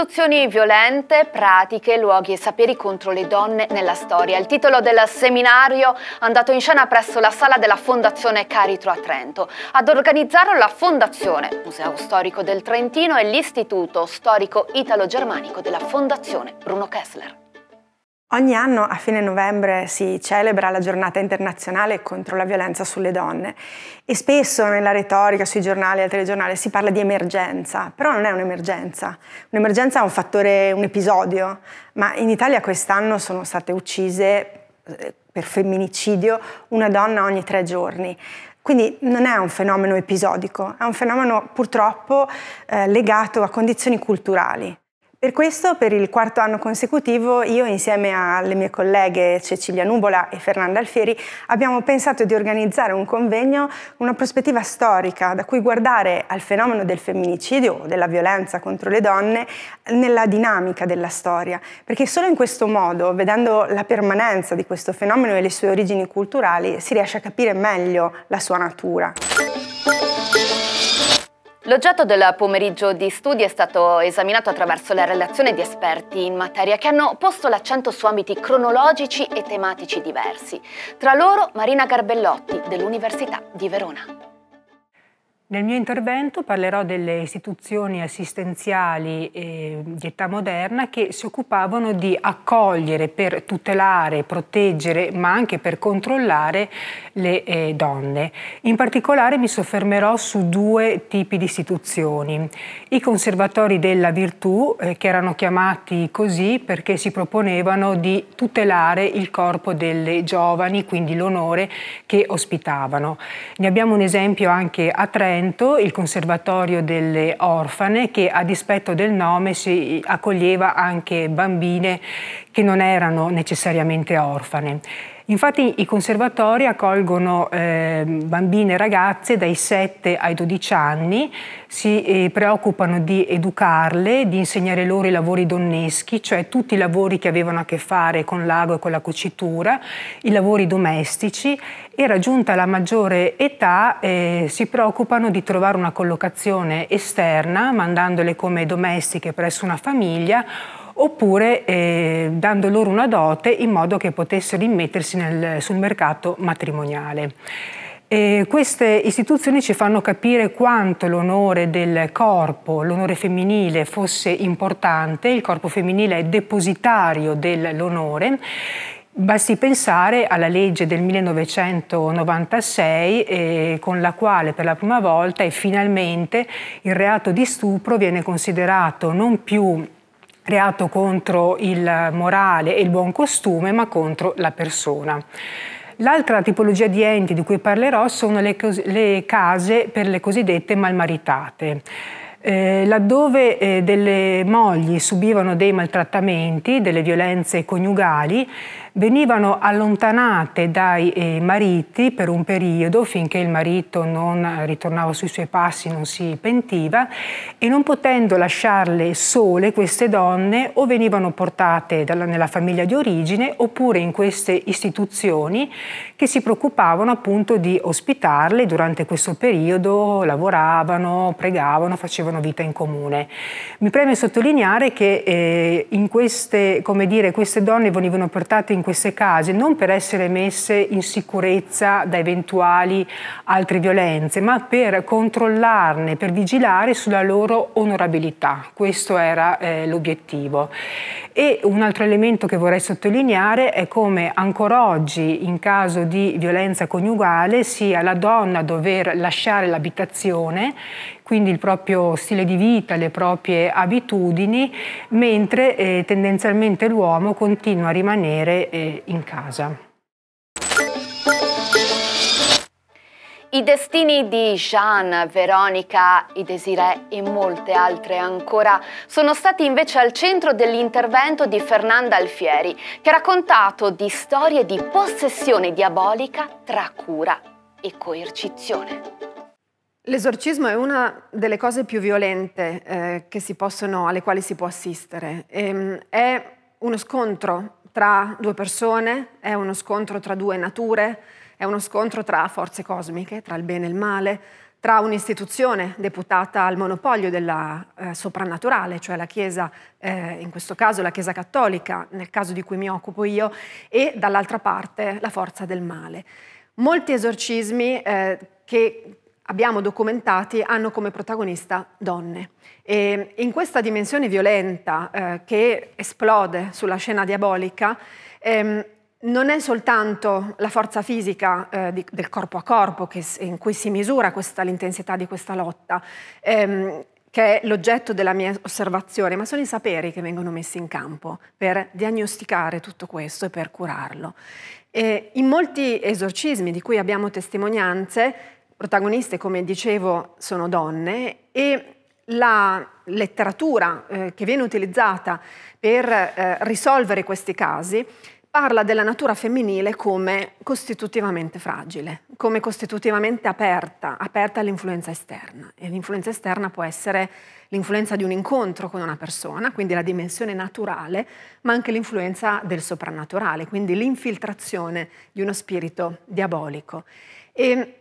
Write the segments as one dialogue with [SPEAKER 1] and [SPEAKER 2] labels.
[SPEAKER 1] Istituzioni violente, pratiche, luoghi e saperi contro le donne nella storia. Il titolo del seminario è andato in scena presso la sala della Fondazione Caritro a Trento. Ad organizzarlo la Fondazione, Museo Storico del Trentino e l'Istituto Storico Italo-Germanico della Fondazione Bruno Kessler.
[SPEAKER 2] Ogni anno a fine novembre si celebra la giornata internazionale contro la violenza sulle donne e spesso nella retorica, sui giornali e al telegiornale si parla di emergenza, però non è un'emergenza. Un'emergenza è un fattore, un episodio, ma in Italia quest'anno sono state uccise eh, per femminicidio una donna ogni tre giorni. Quindi non è un fenomeno episodico, è un fenomeno purtroppo eh, legato a condizioni culturali. Per questo, per il quarto anno consecutivo, io insieme alle mie colleghe Cecilia Nubola e Fernanda Alfieri abbiamo pensato di organizzare un convegno, una prospettiva storica da cui guardare al fenomeno del femminicidio o della violenza contro le donne nella dinamica della storia, perché solo in questo modo, vedendo la permanenza di questo fenomeno e le sue origini culturali, si riesce a capire meglio la sua natura.
[SPEAKER 1] L'oggetto del pomeriggio di studi è stato esaminato attraverso la relazione di esperti in materia che hanno posto l'accento su ambiti cronologici e tematici diversi. Tra loro Marina Garbellotti dell'Università di Verona.
[SPEAKER 3] Nel mio intervento parlerò delle istituzioni assistenziali eh, di età moderna che si occupavano di accogliere, per tutelare, proteggere, ma anche per controllare le eh, donne. In particolare mi soffermerò su due tipi di istituzioni. I conservatori della virtù, eh, che erano chiamati così perché si proponevano di tutelare il corpo delle giovani, quindi l'onore che ospitavano. Ne abbiamo un esempio anche a Trento Trento il Conservatorio delle Orfane che a dispetto del nome si accoglieva anche bambine che non erano necessariamente orfane. Infatti i conservatori accolgono eh, bambine e ragazze dai 7 ai 12 anni, si eh, preoccupano di educarle, di insegnare loro i lavori donneschi, cioè tutti i lavori che avevano a che fare con l'ago e con la cucitura, i lavori domestici e raggiunta la maggiore età eh, si preoccupano di trovare una collocazione esterna, mandandole come domestiche presso una famiglia oppure eh, dando loro una dote in modo che potessero immettersi nel, sul mercato matrimoniale. E queste istituzioni ci fanno capire quanto l'onore del corpo, l'onore femminile fosse importante, il corpo femminile è depositario dell'onore Basti pensare alla legge del 1996 eh, con la quale per la prima volta e finalmente il reato di stupro viene considerato non più reato contro il morale e il buon costume, ma contro la persona. L'altra tipologia di enti di cui parlerò sono le, le case per le cosiddette malmaritate. Eh, laddove eh, delle mogli subivano dei maltrattamenti, delle violenze coniugali, venivano allontanate dai eh, mariti per un periodo finché il marito non ritornava sui suoi passi, non si pentiva e non potendo lasciarle sole queste donne o venivano portate dalla, nella famiglia di origine oppure in queste istituzioni che si preoccupavano appunto di ospitarle durante questo periodo, lavoravano, pregavano, facevano vita in comune. Mi preme sottolineare che eh, in queste, come dire, queste donne venivano portate in in queste case non per essere messe in sicurezza da eventuali altre violenze, ma per controllarne, per vigilare sulla loro onorabilità. Questo era eh, l'obiettivo. E un altro elemento che vorrei sottolineare è come ancora oggi in caso di violenza coniugale sia la donna a dover lasciare l'abitazione quindi il proprio stile di vita, le proprie abitudini, mentre eh, tendenzialmente l'uomo continua a rimanere eh, in casa.
[SPEAKER 1] I destini di Jeanne, Veronica, i Desiree e molte altre ancora sono stati invece al centro dell'intervento di Fernanda Alfieri, che ha raccontato di storie di possessione diabolica tra cura e coercizione.
[SPEAKER 4] L'esorcismo è una delle cose più violente eh, possono, alle quali si può assistere. E, ehm, è uno scontro tra due persone, è uno scontro tra due nature, è uno scontro tra forze cosmiche, tra il bene e il male, tra un'istituzione deputata al monopolio della eh, soprannaturale, cioè la Chiesa, eh, in questo caso la Chiesa cattolica, nel caso di cui mi occupo io, e dall'altra parte la forza del male. Molti esorcismi eh, che abbiamo documentati hanno come protagonista donne. E in questa dimensione violenta eh, che esplode sulla scena diabolica, ehm, non è soltanto la forza fisica eh, di, del corpo a corpo che, in cui si misura questa, l'intensità di questa lotta, ehm, che è l'oggetto della mia osservazione, ma sono i saperi che vengono messi in campo per diagnosticare tutto questo e per curarlo. E in molti esorcismi di cui abbiamo testimonianze, protagoniste, come dicevo, sono donne e la letteratura eh, che viene utilizzata per eh, risolvere questi casi parla della natura femminile come costitutivamente fragile, come costitutivamente aperta, aperta all'influenza esterna. E l'influenza esterna può essere l'influenza di un incontro con una persona, quindi la dimensione naturale, ma anche l'influenza del soprannaturale, quindi l'infiltrazione di uno spirito diabolico. E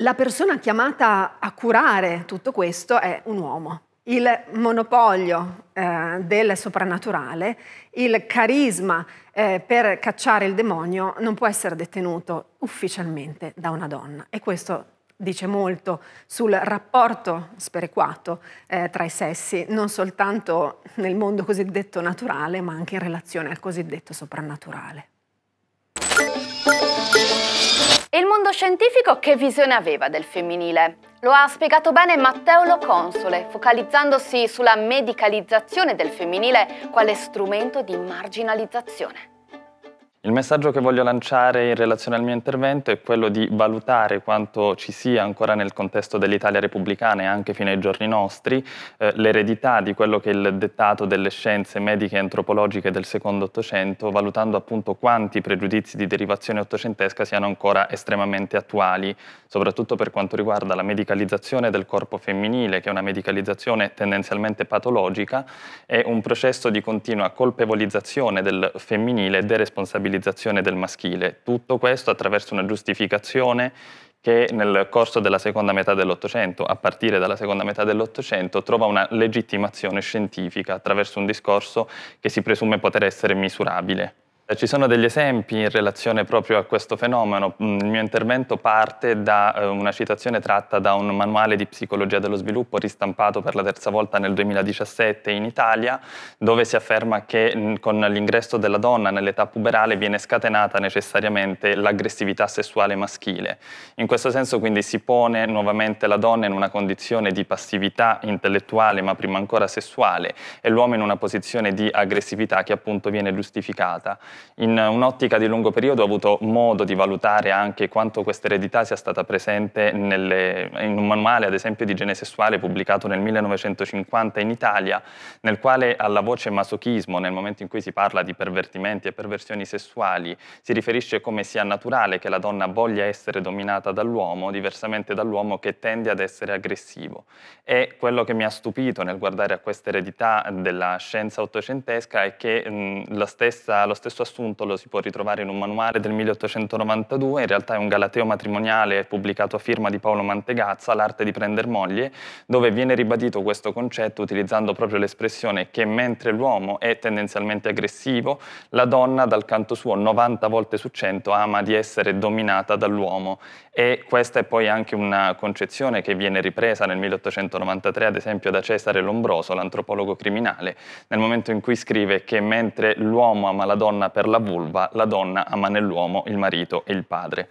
[SPEAKER 4] la persona chiamata a curare tutto questo è un uomo. Il monopolio eh, del soprannaturale, il carisma eh, per cacciare il demonio non può essere detenuto ufficialmente da una donna. E questo dice molto sul rapporto sperequato eh, tra i sessi, non soltanto nel mondo cosiddetto naturale, ma anche in relazione al cosiddetto soprannaturale.
[SPEAKER 1] E il mondo scientifico che visione aveva del femminile? Lo ha spiegato bene Matteo Lo Console, focalizzandosi sulla medicalizzazione del femminile quale strumento di marginalizzazione.
[SPEAKER 5] Il messaggio che voglio lanciare in relazione al mio intervento è quello di valutare quanto ci sia ancora nel contesto dell'Italia repubblicana e anche fino ai giorni nostri eh, l'eredità di quello che è il dettato delle scienze mediche e antropologiche del secondo Ottocento, valutando appunto quanti pregiudizi di derivazione ottocentesca siano ancora estremamente attuali, soprattutto per quanto riguarda la medicalizzazione del corpo femminile, che è una medicalizzazione tendenzialmente patologica, e un processo di continua colpevolizzazione del femminile e deresponsabilizzazione utilizzazione del maschile. Tutto questo attraverso una giustificazione che nel corso della seconda metà dell'Ottocento, a partire dalla seconda metà dell'Ottocento, trova una legittimazione scientifica attraverso un discorso che si presume poter essere misurabile. Eh, ci sono degli esempi in relazione proprio a questo fenomeno. Mm, il mio intervento parte da eh, una citazione tratta da un manuale di psicologia dello sviluppo ristampato per la terza volta nel 2017 in Italia, dove si afferma che mm, con l'ingresso della donna nell'età puberale viene scatenata necessariamente l'aggressività sessuale maschile. In questo senso quindi si pone nuovamente la donna in una condizione di passività intellettuale, ma prima ancora sessuale, e l'uomo in una posizione di aggressività che appunto viene giustificata. In un'ottica di lungo periodo ho avuto modo di valutare anche quanto questa eredità sia stata presente nelle, in un manuale, ad esempio, di igiene sessuale pubblicato nel 1950 in Italia, nel quale alla voce masochismo, nel momento in cui si parla di pervertimenti e perversioni sessuali, si riferisce come sia naturale che la donna voglia essere dominata dall'uomo, diversamente dall'uomo che tende ad essere aggressivo. E quello che mi ha stupito nel guardare a questa eredità della scienza ottocentesca è che mh, stessa, lo stesso assunto lo si può ritrovare in un manuale del 1892, in realtà è un galateo matrimoniale pubblicato a firma di Paolo Mantegazza, L'arte di prender moglie, dove viene ribadito questo concetto utilizzando proprio l'espressione che mentre l'uomo è tendenzialmente aggressivo, la donna dal canto suo 90 volte su 100 ama di essere dominata dall'uomo e questa è poi anche una concezione che viene ripresa nel 1893 ad esempio da Cesare Lombroso, l'antropologo criminale, nel momento in cui scrive che mentre l'uomo ama la donna per per la vulva, la donna ama nell'uomo il marito e il padre.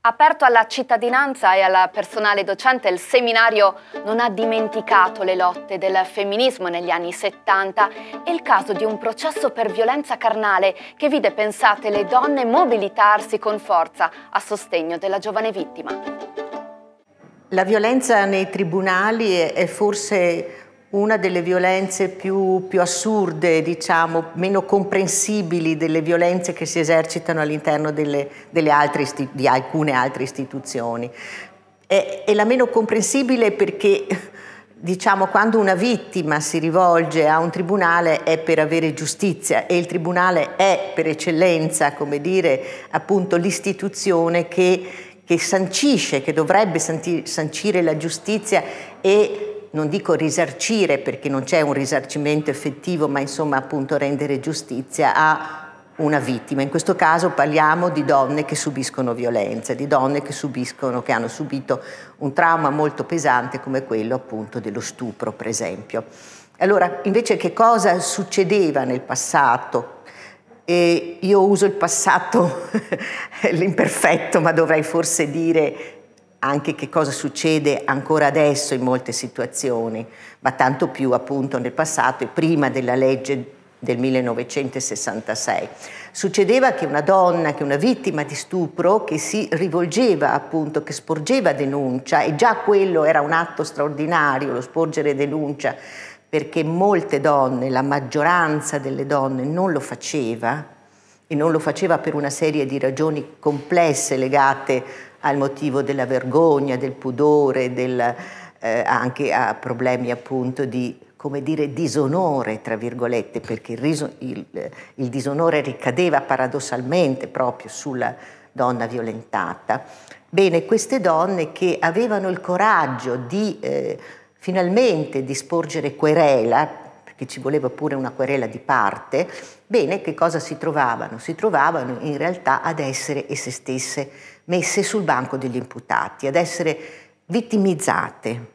[SPEAKER 1] Aperto alla cittadinanza e alla personale docente, il seminario non ha dimenticato le lotte del femminismo negli anni 70 e il caso di un processo per violenza carnale che vide, pensate, le donne mobilitarsi con forza a sostegno della giovane vittima.
[SPEAKER 6] La violenza nei tribunali è forse una delle violenze più, più, assurde, diciamo, meno comprensibili delle violenze che si esercitano all'interno delle, delle altre, di alcune altre istituzioni. È, è, la meno comprensibile perché, diciamo, quando una vittima si rivolge a un tribunale è per avere giustizia e il tribunale è per eccellenza, come dire, appunto l'istituzione che, che sancisce, che dovrebbe sancire la giustizia e non dico risarcire perché non c'è un risarcimento effettivo, ma insomma appunto rendere giustizia a una vittima. In questo caso parliamo di donne che subiscono violenza, di donne che, subiscono, che hanno subito un trauma molto pesante come quello appunto dello stupro, per esempio. Allora, invece che cosa succedeva nel passato? E io uso il passato l'imperfetto, ma dovrei forse dire anche che cosa succede ancora adesso in molte situazioni, ma tanto più appunto nel passato e prima della legge del 1966. Succedeva che una donna, che una vittima di stupro, che si rivolgeva appunto, che sporgeva denuncia, e già quello era un atto straordinario, lo sporgere denuncia, perché molte donne, la maggioranza delle donne non lo faceva, e non lo faceva per una serie di ragioni complesse legate al motivo della vergogna, del pudore, del, eh, anche a problemi appunto di come dire, disonore, tra virgolette, perché il, riso, il, il disonore ricadeva paradossalmente proprio sulla donna violentata. Bene, queste donne che avevano il coraggio di eh, finalmente di sporgere querela che ci voleva pure una querela di parte, bene, che cosa si trovavano? Si trovavano in realtà ad essere esse stesse messe sul banco degli imputati, ad essere vittimizzate.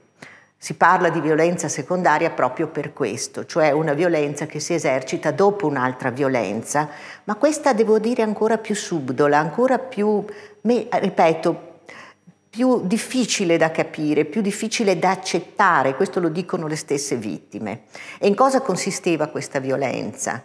[SPEAKER 6] Si parla di violenza secondaria proprio per questo, cioè una violenza che si esercita dopo un'altra violenza, ma questa devo dire ancora più subdola, ancora più, ripeto, più difficile da capire, più difficile da accettare, questo lo dicono le stesse vittime. E in cosa consisteva questa violenza?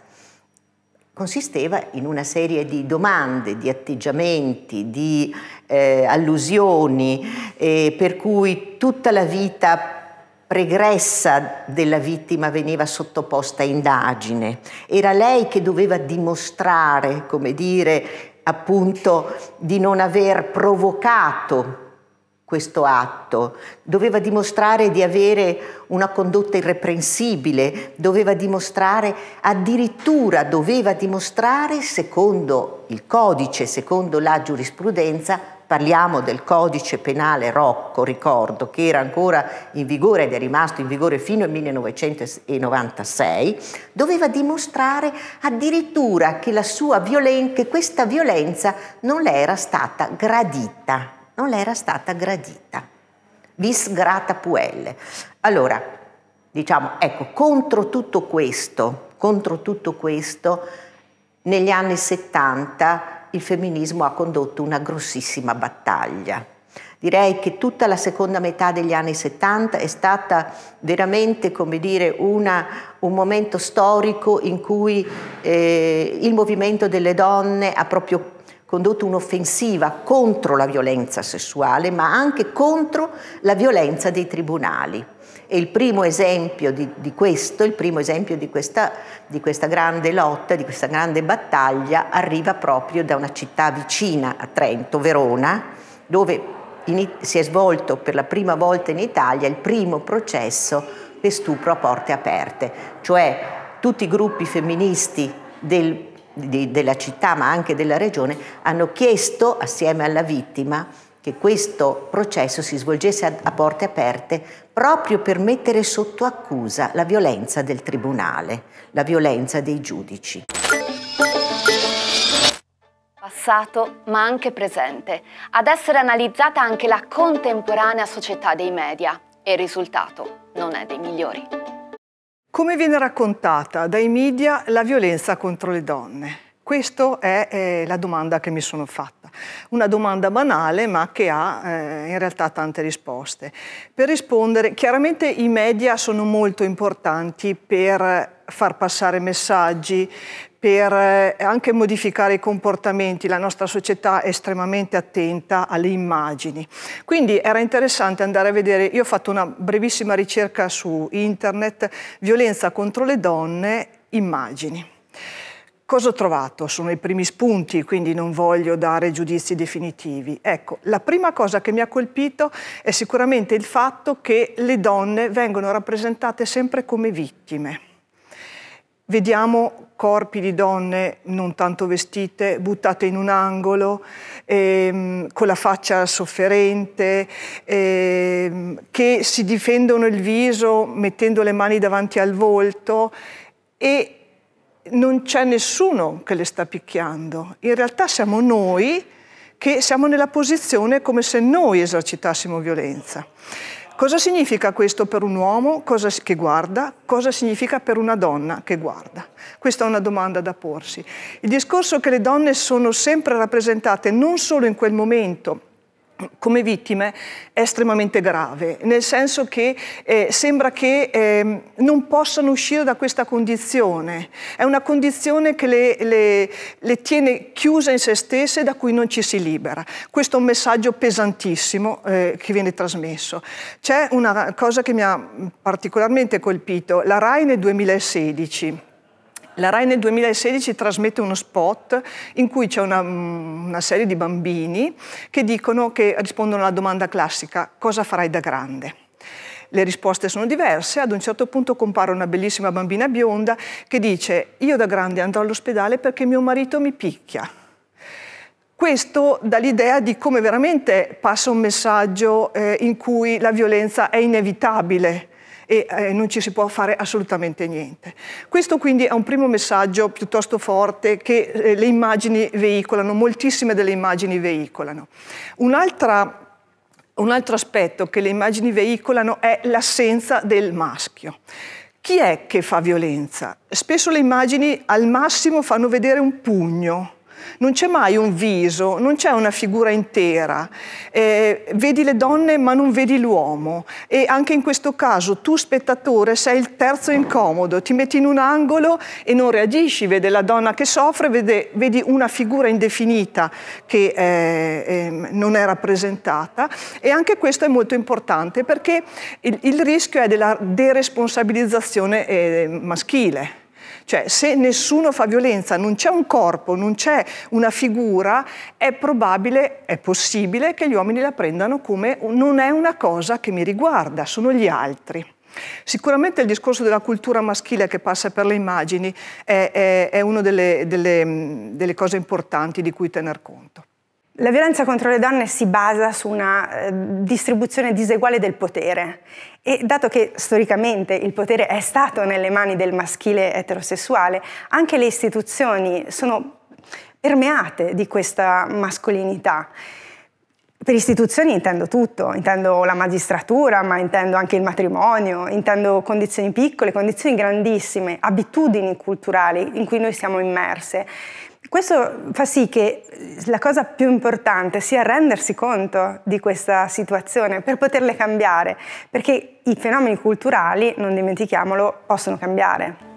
[SPEAKER 6] Consisteva in una serie di domande, di atteggiamenti, di eh, allusioni, eh, per cui tutta la vita pregressa della vittima veniva sottoposta a indagine. Era lei che doveva dimostrare, come dire, appunto, di non aver provocato questo atto, doveva dimostrare di avere una condotta irreprensibile, doveva dimostrare, addirittura doveva dimostrare, secondo il codice, secondo la giurisprudenza, parliamo del codice penale Rocco, ricordo, che era ancora in vigore ed è rimasto in vigore fino al 1996, doveva dimostrare addirittura che, che questa violenza non le era stata gradita non le era stata gradita. Vis grata puelle. Allora, diciamo, ecco, contro tutto questo, contro tutto questo, negli anni 70 il femminismo ha condotto una grossissima battaglia. Direi che tutta la seconda metà degli anni 70 è stata veramente, come dire, una, un momento storico in cui eh, il movimento delle donne ha proprio condotto un'offensiva contro la violenza sessuale, ma anche contro la violenza dei tribunali. E il primo esempio di, di questo, il primo esempio di questa, di questa, grande lotta, di questa grande battaglia, arriva proprio da una città vicina a Trento, Verona, dove in, si è svolto per la prima volta in Italia il primo processo per stupro a porte aperte, cioè tutti i gruppi femministi del di, della città ma anche della regione hanno chiesto assieme alla vittima che questo processo si svolgesse a, a porte aperte proprio per mettere sotto accusa la violenza del tribunale, la violenza dei giudici
[SPEAKER 1] passato ma anche presente, ad essere analizzata anche la contemporanea società dei media e il risultato non è dei migliori.
[SPEAKER 7] Come viene raccontata dai media la violenza contro le donne? Questa è eh, la domanda che mi sono fatta. Una domanda banale ma che ha eh, in realtà tante risposte. Per rispondere, chiaramente i media sono molto importanti per far passare messaggi, per eh, anche modificare i comportamenti. La nostra società è estremamente attenta alle immagini. Quindi era interessante andare a vedere, io ho fatto una brevissima ricerca su internet, violenza contro le donne, immagini. Cosa ho trovato? Sono i primi spunti, quindi non voglio dare giudizi definitivi. Ecco, la prima cosa che mi ha colpito è sicuramente il fatto che le donne vengono rappresentate sempre come vittime. Vediamo corpi di donne non tanto vestite, buttate in un angolo, ehm, con la faccia sofferente, ehm, che si difendono il viso mettendo le mani davanti al volto e non c'è nessuno che le sta picchiando. In realtà siamo noi che siamo nella posizione come se noi esercitassimo violenza. Cosa significa questo per un uomo cosa, che guarda? Cosa significa per una donna che guarda? Questa è una domanda da porsi. Il discorso che le donne sono sempre rappresentate non solo in quel momento, come vittime è estremamente grave, nel senso che eh, sembra che eh, non possano uscire da questa condizione. È una condizione che le, le, le, tiene chiuse in se stesse da cui non ci si libera. Questo è un messaggio pesantissimo eh, che viene trasmesso. C'è una cosa che mi ha particolarmente colpito, la RAI nel 2016 la RAI nel 2016 trasmette uno spot in cui c'è una, mm, una, serie di bambini che dicono che rispondono alla domanda classica cosa farai da grande? Le risposte sono diverse, ad un certo punto compare una bellissima bambina bionda che dice io da grande andrò all'ospedale perché mio marito mi picchia. Questo dà l'idea di come veramente passa un messaggio eh, in cui la violenza è inevitabile, e eh, non ci si può fare assolutamente niente. Questo quindi è un primo messaggio piuttosto forte che eh, le immagini veicolano, moltissime delle immagini veicolano. Un'altra un altro aspetto che le immagini veicolano è l'assenza del maschio. Chi è che fa violenza? Spesso le immagini al massimo fanno vedere un pugno, non c'è mai un viso, non c'è una figura intera. Eh, vedi le donne ma non vedi l'uomo e anche in questo caso tu spettatore sei il terzo incomodo, ti metti in un angolo e non reagisci, vede la donna che soffre, vede, vedi una figura indefinita che eh, eh, non è rappresentata e anche questo è molto importante perché il, il rischio è della deresponsabilizzazione eh, maschile. Cioè se nessuno fa violenza, non c'è un corpo, non c'è una figura, è probabile, è possibile che gli uomini la prendano come non è una cosa che mi riguarda, sono gli altri. Sicuramente il discorso della cultura maschile che passa per le immagini è, è, è una delle, delle, delle cose importanti di cui tener conto.
[SPEAKER 2] La violenza contro le donne si basa su una eh, distribuzione diseguale del potere e dato che storicamente il potere è stato nelle mani del maschile eterosessuale, anche le istituzioni sono permeate di questa mascolinità. Per istituzioni intendo tutto, intendo la magistratura, ma intendo anche il matrimonio, intendo condizioni piccole, condizioni grandissime, abitudini culturali in cui noi siamo immerse. Questo fa sì che la cosa più importante sia rendersi conto di questa situazione per poterle cambiare, perché i fenomeni culturali, non dimentichiamolo, possono cambiare.